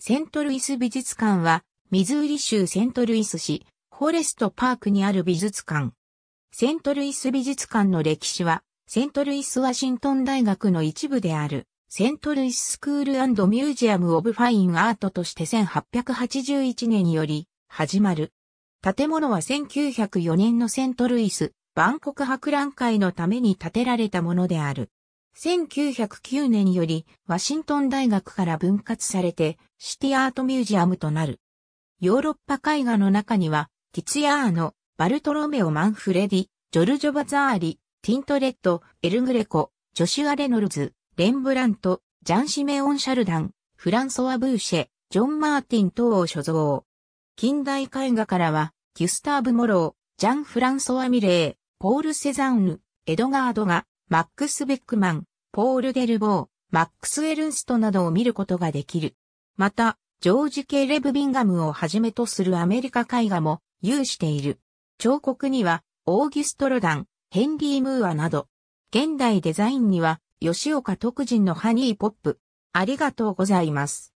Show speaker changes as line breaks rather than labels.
セントルイス美術館は、ミズーリ州セントルイス市、フォレストパークにある美術館。セントルイス美術館の歴史は、セントルイスワシントン大学の一部である、セントルイススクールミュージアム・オブ・ファイン・アートとして1881年により、始まる。建物は1904年のセントルイス、万国博覧会のために建てられたものである。1909年よりワシントン大学から分割されてシティアートミュージアムとなる。ヨーロッパ絵画の中には、ティツヤーノ、バルトロメオ・マンフレディ、ジョルジョ・バザーリ、ティントレット、エルグレコ、ジョシュア・レノルズ、レンブラント、ジャン・シメオン・シャルダン、フランソワ・ブーシェ、ジョン・マーティン等を所蔵。近代絵画からは、ギュスターブ・モロー、ジャン・フランソワ・ミレー、ポール・セザンヌ、エドガードが、マックス・ベックマン、ポール・デルボー、マックス・エルンストなどを見ることができる。また、ジョージ・ケレブ・ビンガムをはじめとするアメリカ絵画も有している。彫刻には、オーギュスト・ロダン、ヘンリー・ムーアなど、現代デザインには、吉岡特人のハニーポップ。ありがと
うございます。